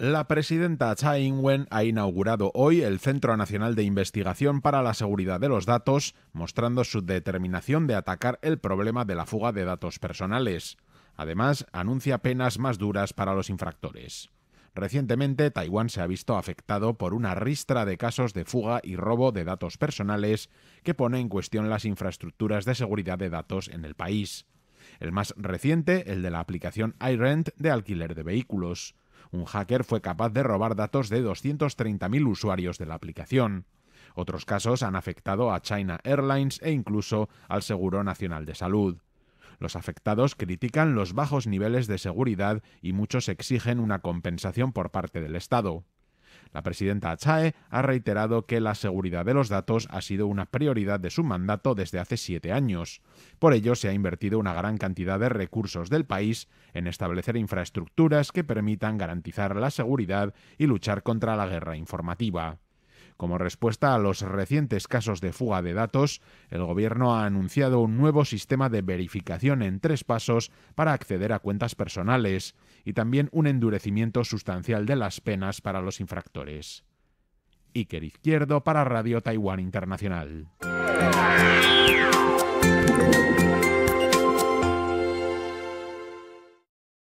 La presidenta Tsai Ing-wen ha inaugurado hoy el Centro Nacional de Investigación para la Seguridad de los Datos, mostrando su determinación de atacar el problema de la fuga de datos personales. Además, anuncia penas más duras para los infractores. Recientemente, Taiwán se ha visto afectado por una ristra de casos de fuga y robo de datos personales que pone en cuestión las infraestructuras de seguridad de datos en el país. El más reciente, el de la aplicación iRent de alquiler de vehículos. Un hacker fue capaz de robar datos de 230.000 usuarios de la aplicación. Otros casos han afectado a China Airlines e incluso al Seguro Nacional de Salud. Los afectados critican los bajos niveles de seguridad y muchos exigen una compensación por parte del Estado. La presidenta Achae ha reiterado que la seguridad de los datos ha sido una prioridad de su mandato desde hace siete años. Por ello, se ha invertido una gran cantidad de recursos del país en establecer infraestructuras que permitan garantizar la seguridad y luchar contra la guerra informativa. Como respuesta a los recientes casos de fuga de datos, el Gobierno ha anunciado un nuevo sistema de verificación en tres pasos para acceder a cuentas personales y también un endurecimiento sustancial de las penas para los infractores. Iker Izquierdo para Radio Taiwán Internacional.